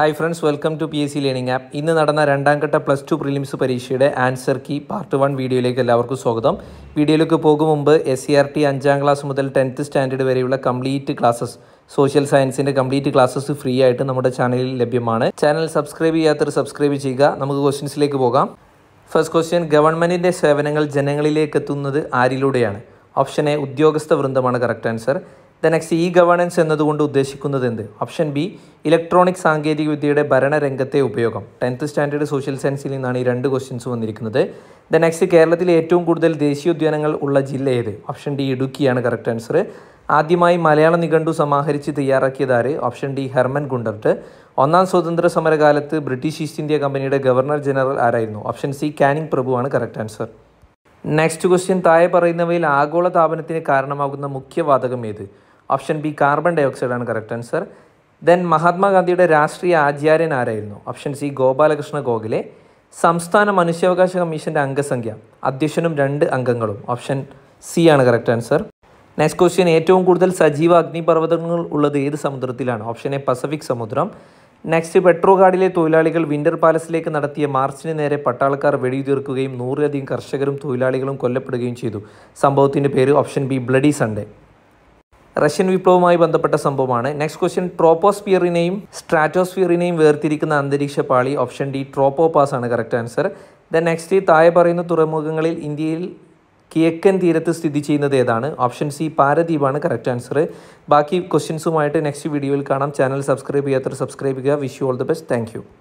hi friends welcome to P S C learning app ഇന്ന് നടന്ന രണ്ടാം ഘട്ട പ്ലസ് ടു പ്രിലിംസ് പരീക്ഷയുടെ ആൻസർ കീ പാർട്ട് വൺ വീഡിയോയിലേക്ക് എല്ലാവർക്കും സ്വാഗതം വീഡിയോയിലേക്ക് പോകും മുമ്പ് എസ് സി ആർ ടി അഞ്ചാം ക്ലാസ് മുതൽ ടെൻത്ത് സ്റ്റാൻഡേർഡ് വരെയുള്ള കംപ്ലീറ്റ് ക്ലാസ്സസ് സോഷ്യൽ സയൻസിൻ്റെ കംപ്ലീറ്റ് ക്ലാസ്സസ് ഫ്രീ ആയിട്ട് നമ്മുടെ ചാനലിൽ ലഭ്യമാണ് ചാനൽ സബ്സ്ക്രൈബ് ചെയ്യാത്തവർ സബ്സ്ക്രൈബ് ചെയ്യുക നമുക്ക് ക്വസ്റ്റ്യൻസിലേക്ക് പോകാം ഫസ്റ്റ് ക്വസ്റ്റ്യൻ ഗവൺമെൻറ്റിൻ്റെ സേവനങ്ങൾ ജനങ്ങളിലേക്ക് എത്തുന്നത് ആരിലൂടെയാണ് ഓപ്ഷൻ എ ഉദ്യോഗസ്ഥ വൃന്ദമാണ് correct answer the next e governance എന്നതുകൊണ്ട് ഉദ്ദേശിക്കുന്നത് എന്ത് ഓപ്ഷൻ ബി ഇലക്ട്രോണിക് സാങ്കേതികവിദ്യയുടെ ഭരണരംഗത്തെ ഉപയോഗം ടെൻത്ത് സ്റ്റാൻഡേർഡ് സോഷ്യൽ സയൻസിൽ നിന്നാണ് ഈ രണ്ട് ക്വസ്റ്റ്യൻസ് വന്നിരിക്കുന്നത് ദ നെക്സ്റ്റ് കേരളത്തിൽ ഏറ്റവും കൂടുതൽ ദേശീയോദ്യാനങ്ങൾ ഉള്ള ജില്ല ഏത് ഓപ്ഷൻ ഡി ഇടുക്കിയാണ് കറക്റ്റ് ആൻസർ ആദ്യമായി മലയാള നിഘണ്ടു സമാഹരിച്ച് തയ്യാറാക്കിയതാര് ഓപ്ഷൻ ഡി ഹെർമൻ ഗുണ്ടർട്ട് ഒന്നാം സ്വാതന്ത്ര്യ സമരകാലത്ത് ബ്രിട്ടീഷ് ഈസ്റ്റ് ഇന്ത്യ കമ്പനിയുടെ ഗവർണർ ജനറൽ ആരായിരുന്നു ഓപ്ഷൻ സി കാനിങ് പ്രഭുവാണ് കറക്റ്റ് ആൻസർ നെക്സ്റ്റ് ക്വസ്റ്റ്യൻ താഴെ പറയുന്നവയിൽ ആഗോള താപനത്തിന് കാരണമാകുന്ന മുഖ്യവാതകം ഏത് option B carbon dioxide ആണ് കറക്റ്റ് ആൻസർ ദെൻ മഹാത്മാഗാന്ധിയുടെ രാഷ്ട്രീയ ആചാര്യൻ ആരായിരുന്നു ഓപ്ഷൻ സി ഗോപാലകൃഷ്ണ ഗോഖലെ സംസ്ഥാന മനുഷ്യാവകാശ കമ്മീഷൻ്റെ അംഗസംഖ്യ അധ്യക്ഷനും രണ്ട് അംഗങ്ങളും ഓപ്ഷൻ സി ആണ് കറക്റ്റ് ആൻസർ നെക്സ്റ്റ് ക്വസ്റ്റ്യൻ ഏറ്റവും കൂടുതൽ സജീവ അഗ്നിപർവ്വതങ്ങൾ ഉള്ളത് ഏത് സമുദ്രത്തിലാണ് ഓപ്ഷൻ എ പസഫിക് സമുദ്രം നെക്സ്റ്റ് പെട്രോഗാർഡിലെ തൊഴിലാളികൾ വിന്റർ പാലസിലേക്ക് നടത്തിയ മാർച്ചിന് നേരെ പട്ടാളക്കാർ വെടിയുതീർക്കുകയും നൂറിലധികം കർഷകരും തൊഴിലാളികളും കൊല്ലപ്പെടുകയും ചെയ്തു സംഭവത്തിൻ്റെ പേര് option B bloody Sunday Russian വിപ്ലവവുമായി ബന്ധപ്പെട്ട സംഭവമാണ് നെക്സ്റ്റ് ക്വസ്റ്റ്യൻ ട്രോപ്പോസ്ഫിയറിനെയും സ്ട്രാറ്റോസ്ഫിയറിനെയും വേർതിരിക്കുന്ന അന്തരീക്ഷ പാളി ഓപ്ഷൻ ഡി ട്രോപ്പോ പാസ് ആണ് കറക്റ്റ് ആൻസർ ദ നെക്സ്റ്റ് താഴെ പറയുന്ന തുറമുഖങ്ങളിൽ ഇന്ത്യയിൽ കിഴക്കൻ തീരത്ത് സ്ഥിതി ചെയ്യുന്നത് ഏതാണ് ഓപ്ഷൻ സി പാരദ്വീപാണ് കറക്റ്റ് ആൻസർ ബാക്കി ക്വസ്റ്റ്യൻസുമായിട്ട് നെക്സ്റ്റ് വീഡിയോയിൽ കാണാം ചാനൽ സബ്സ്ക്രൈബ് ചെയ്യാത്തവർ സബ്സ്ക്രൈബ് ചെയ്യുക wish you all the best thank